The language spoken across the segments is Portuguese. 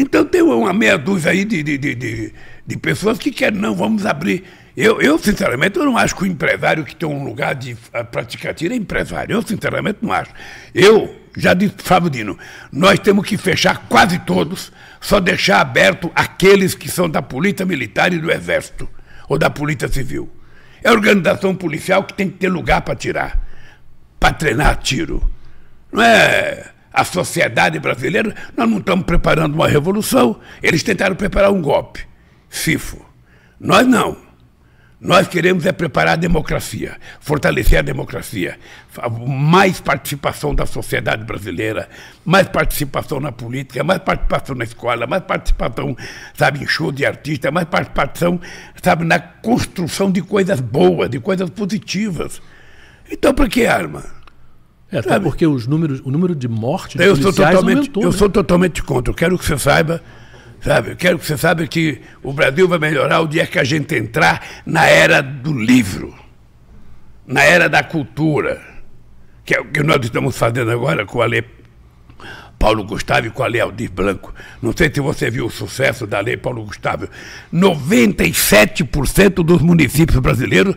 Então tem uma meia dúzia aí de, de, de, de, pessoas que querem, não, vamos abrir. Eu, eu, sinceramente, eu não acho que o empresário que tem um lugar de eh, praticar tiro é empresário. Eu, sinceramente, não acho. Eu, já disse Fábio Dino, nós temos que fechar quase todos, só deixar aberto aqueles que são da polícia militar e do exército, ou da polícia civil. É a organização policial que tem que ter lugar para tirar, para treinar tiro. Não é a sociedade brasileira, nós não estamos preparando uma revolução. Eles tentaram preparar um golpe, FIFO. Nós não. Nós queremos é preparar a democracia, fortalecer a democracia, mais participação da sociedade brasileira, mais participação na política, mais participação na escola, mais participação, sabe, em show de artista, mais participação, sabe, na construção de coisas boas, de coisas positivas. Então, para que arma? É, até porque os números, o número de mortes eu sou totalmente, aumentou. Eu né? sou totalmente contra. Eu quero que você saiba, sabe? Eu quero que você saiba que o Brasil vai melhorar o dia é que a gente entrar na era do livro, na era da cultura, que é o que nós estamos fazendo agora com a Lei Paulo Gustavo e com a Lei Aldir Blanco. Não sei se você viu o sucesso da Lei Paulo Gustavo. 97% dos municípios brasileiros,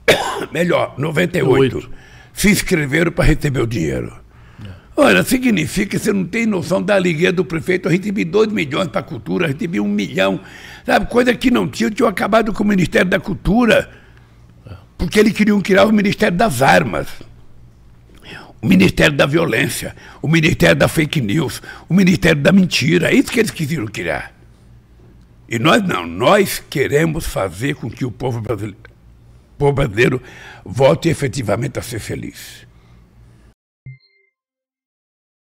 melhor, 98% se inscreveram para receber o dinheiro. É. Olha, significa que você não tem noção da alegria do prefeito. Eu recebi 2 milhões para a cultura, eu recebi um milhão. Sabe, coisa que não tinha, eu tinha acabado com o Ministério da Cultura, é. porque eles queriam criar o Ministério das Armas, o Ministério da Violência, o Ministério da Fake News, o Ministério da Mentira. É isso que eles quiseram criar. E nós não, nós queremos fazer com que o povo brasileiro povo bandeiro volte efetivamente a ser feliz.